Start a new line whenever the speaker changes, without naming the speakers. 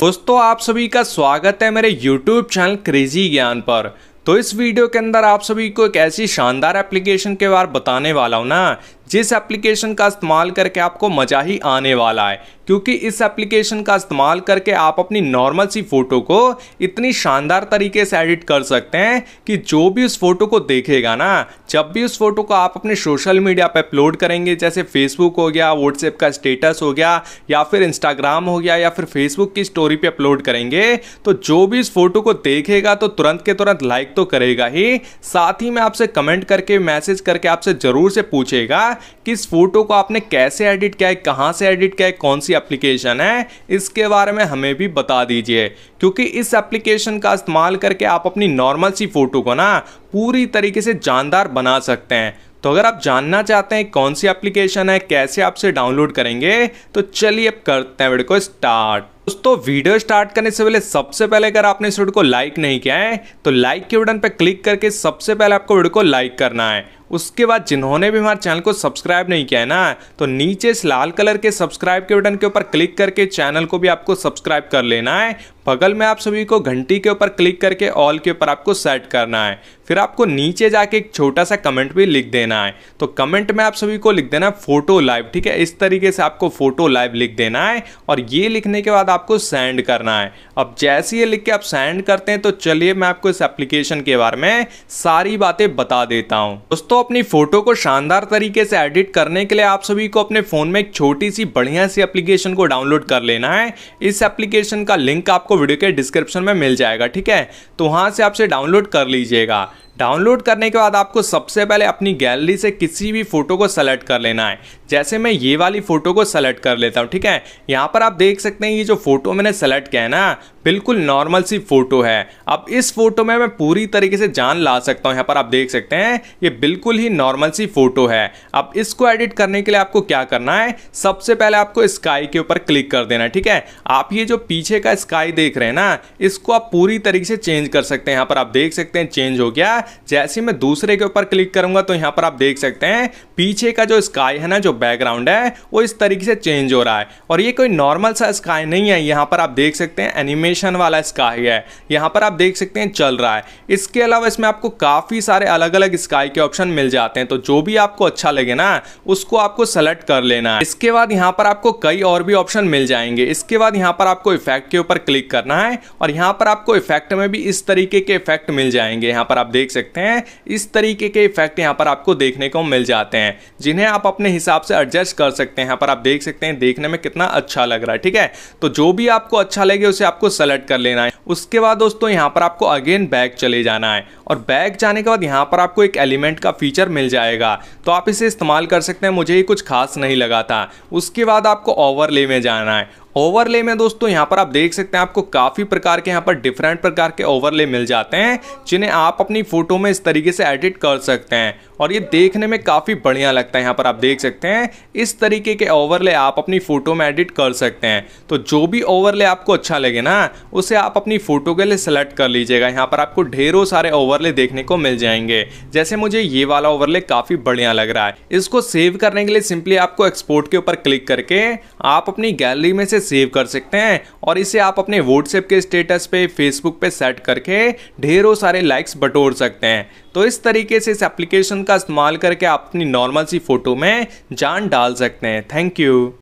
दोस्तों आप सभी का स्वागत है मेरे YouTube चैनल क्रेजी ज्ञान पर तो इस वीडियो के अंदर आप सभी को एक ऐसी शानदार एप्लीकेशन के बारे बताने वाला हूँ ना जिस एप्लीकेशन का इस्तेमाल करके आपको मज़ा ही आने वाला है क्योंकि इस एप्लीकेशन का इस्तेमाल करके आप अपनी नॉर्मल सी फ़ोटो को इतनी शानदार तरीके से एडिट कर सकते हैं कि जो भी उस फोटो को देखेगा ना जब भी उस फोटो को आप अपने सोशल मीडिया पर अपलोड करेंगे जैसे फेसबुक हो गया व्हाट्सएप का स्टेटस हो गया या फिर इंस्टाग्राम हो गया या फिर फेसबुक की स्टोरी पर अपलोड करेंगे तो जो भी इस फोटो को देखेगा तो तुरंत के तुरंत लाइक तो करेगा ही साथ ही में आपसे कमेंट करके मैसेज करके आपसे ज़रूर से पूछेगा कि इस फोटो को आपने कैसे एडिट किया है कहाँ से एडिट किया है कौन सी एप्लीकेशन है इसके बारे में हमें भी बता दीजिए क्योंकि इस एप्लीकेशन का इस्तेमाल करके आप अपनी नॉर्मल सी फ़ोटो को ना पूरी तरीके से जानदार बना सकते हैं तो अगर आप जानना चाहते हैं कौन सी एप्लीकेशन है कैसे आपसे डाउनलोड करेंगे तो चलिए अब करते हैं वीडियो को स्टार्ट दोस्तों वीडियो स्टार्ट करने से पहले सबसे पहले अगर आपने इस वीडियो को लाइक नहीं किया है तो लाइक के बटन पर क्लिक करके सबसे पहले आपको वीडियो को लाइक करना है उसके बाद जिन्होंने भी हमारे चैनल को सब्सक्राइब नहीं किया है ना तो नीचे इस लाल कलर के सब्सक्राइब के बटन के ऊपर क्लिक करके चैनल को भी आपको सब्सक्राइब कर लेना है बगल में आप सभी को घंटी के ऊपर क्लिक करके ऑल के ऊपर आपको सेट करना है फिर आपको नीचे जाके एक छोटा सा कमेंट भी लिख देना है तो कमेंट में आप सभी को लिख देना है फोटो लाइव ठीक है इस तरीके से आपको फोटो लाइव लिख देना है और ये लिखने के बाद आपको सेंड करना है अब जैसे ये लिख के आप सेंड करते हैं तो चलिए मैं आपको इस एप्लीकेशन के बारे में सारी बातें बता देता हूँ दोस्तों अपनी फोटो को शानदार तरीके से एडिट करने के लिए आप सभी को अपने फोन में एक छोटी सी बढ़िया सी एप्लीकेशन को डाउनलोड कर लेना है इस एप्लीकेशन का लिंक आपको वीडियो के डिस्क्रिप्शन में मिल जाएगा ठीक है तो वहां से आपसे डाउनलोड कर लीजिएगा डाउनलोड करने के बाद आपको सबसे पहले अपनी गैलरी से किसी भी फ़ोटो को सेलेक्ट कर लेना है जैसे मैं ये वाली फ़ोटो को सेलेक्ट कर लेता हूँ ठीक है यहाँ पर आप देख सकते हैं ये जो फ़ोटो मैंने सेलेक्ट किया है ना बिल्कुल नॉर्मल सी फ़ोटो है अब इस फ़ोटो में मैं पूरी तरीके से जान ला सकता हूँ यहाँ पर आप देख सकते हैं ये बिल्कुल ही नॉर्मल सी फ़ोटो है अब इसको एडिट करने के लिए आपको क्या करना है सबसे पहले आपको स्काई के ऊपर क्लिक कर देना है ठीक है आप ये जो पीछे का स्काई देख रहे हैं ना इसको आप पूरी तरीके से चेंज कर सकते हैं यहाँ पर आप देख सकते हैं चेंज हो गया जैसे मैं दूसरे के ऊपर क्लिक करूंगा तो यहाँ पर आप देख सकते हैं पीछे का जो स्काई है ना जो बैकग्राउंड है वो इस तरीके से चेंज हो रहा है और ये कोई नॉर्मल सा स्काई नहीं है यहाँ पर आप देख सकते हैं एनिमेशन वाला स्काई है यहाँ पर आप देख सकते हैं चल रहा है इसके अलावा इसमें आपको काफ़ी सारे अलग अलग स्काई के ऑप्शन मिल जाते हैं तो जो भी आपको अच्छा लगे ना उसको आपको सेलेक्ट कर लेना है इसके बाद यहाँ पर आपको कई और भी ऑप्शन मिल जाएंगे इसके बाद यहाँ पर आपको इफेक्ट के ऊपर क्लिक करना है और यहाँ पर आपको इफेक्ट में भी इस तरीके के इफेक्ट मिल जाएंगे यहाँ पर आप देख सकते सकते हैं इस तरीके के इफेक्ट यहाँ पर आपको देखने को मिल जाते हैं जिन्हें आप अपने हिसाब से एडजस्ट कर सकते हैं यहाँ पर आप देख सकते हैं देखने में कितना अच्छा लग रहा है ठीक है तो जो भी आपको अच्छा लगे उसे आपको सेलेक्ट कर लेना है उसके बाद दोस्तों यहाँ पर आपको अगेन बैक चले जाना है और बैक जाने के बाद यहाँ पर आपको एक एलिमेंट का फीचर मिल जाएगा तो आप इसे इस्तेमाल कर सकते हैं मुझे ये कुछ खास नहीं लगा था उसके बाद आपको ओवरले में जाना है ओवरले में दोस्तों यहाँ पर आप देख सकते हैं आपको काफ़ी प्रकार के यहाँ पर डिफरेंट प्रकार के ओवरले मिल जाते हैं जिन्हें आप अपनी फ़ोटो में इस तरीके से एडिट कर सकते हैं और ये देखने में काफ़ी बढ़िया लगता है यहाँ पर आप देख सकते हैं इस तरीके के ओवरले आप अपनी फ़ोटो में एडिट कर सकते हैं तो जो भी ओवरले आपको अच्छा लगे ना उसे आप अपनी फ़ोटो के लिए सेलेक्ट कर लीजिएगा यहाँ पर आपको ढेरों सारे ओवरले देखने को मिल जाएंगे जैसे मुझे ये वाला ओवरले काफ़ी बढ़िया लग रहा है इसको सेव करने के लिए सिंपली आपको एक्सपोर्ट के ऊपर क्लिक करके आप अपनी गैलरी में से सेव कर सकते हैं और इसे आप अपने व्हाट्सएप के स्टेटस पे फेसबुक पे सेट करके ढेरों सारे लाइक्स बटोर सकते हैं तो इस तरीके से इस एप्लीकेशन का इस्तेमाल करके आप अपनी नॉर्मल सी फ़ोटो में जान डाल सकते हैं थैंक यू